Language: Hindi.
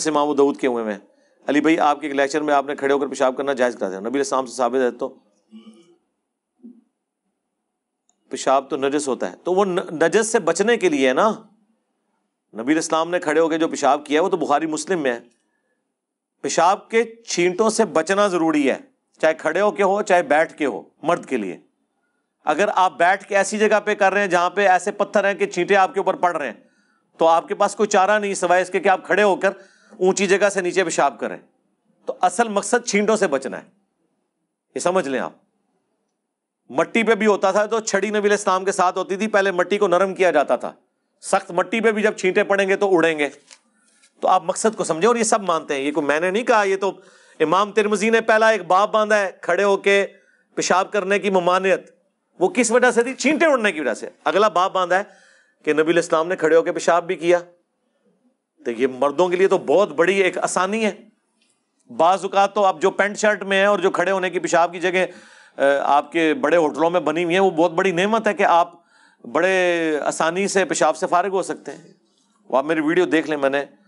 जैसे मामू दऊद के हुए हैं अली भाई आपके एक लेक्चर में आपने खड़े होकर पेशाब करना जायज़ करा दिया नबी साम से साबित है तो पेशाब तो नजस होता है तो वो नजस से बचने के लिए है ना नबी इस्लाम ने खड़े होकर जो पेशाब किया है वो तो बुखारी मुस्लिम में है पेशाब के छींटों से बचना ज़रूरी है चाहे खड़े होके हो चाहे बैठ के हो मर्द के लिए अगर आप बैठ के ऐसी जगह पे कर रहे हैं जहां पे ऐसे पत्थर हैं कि छींटे आपके ऊपर पड़ रहे हैं तो आपके पास कोई चारा नहीं सवाए इसके कि आप खड़े होकर ऊंची जगह से नीचे पेशाब करें तो असल मकसद छींटों से बचना है ये समझ लें आप मट्टी पे भी होता था तो छड़ी नबील इस्लाम के साथ होती थी पहले मट्टी को नरम किया जाता था सख्त मट्टी पे भी जब छींटे पड़ेंगे तो उड़ेंगे तो आप मकसद को समझे और ये सब मानते हैं ये को मैंने नहीं कहा ये तो इमाम तिरमजी ने पहला एक बाप बांधा है खड़े होके पेशाब करने की ममानियत वो किस वजह से थी छींटे उड़ने की वजह से अगला बाप बांधा है कि नबील इस्लाम ने खड़े होकर पेशाब भी किया तो ये मर्दों के लिए तो बहुत बड़ी एक आसानी है बाजुका तो आप जो पेंट शर्ट में हैं और जो खड़े होने की पेशाब की जगह आपके बड़े होटलों में बनी हुई है वो बहुत बड़ी नेमत है कि आप बड़े आसानी से पेशाब से फारग हो सकते हैं वो आप मेरी वीडियो देख लें मैंने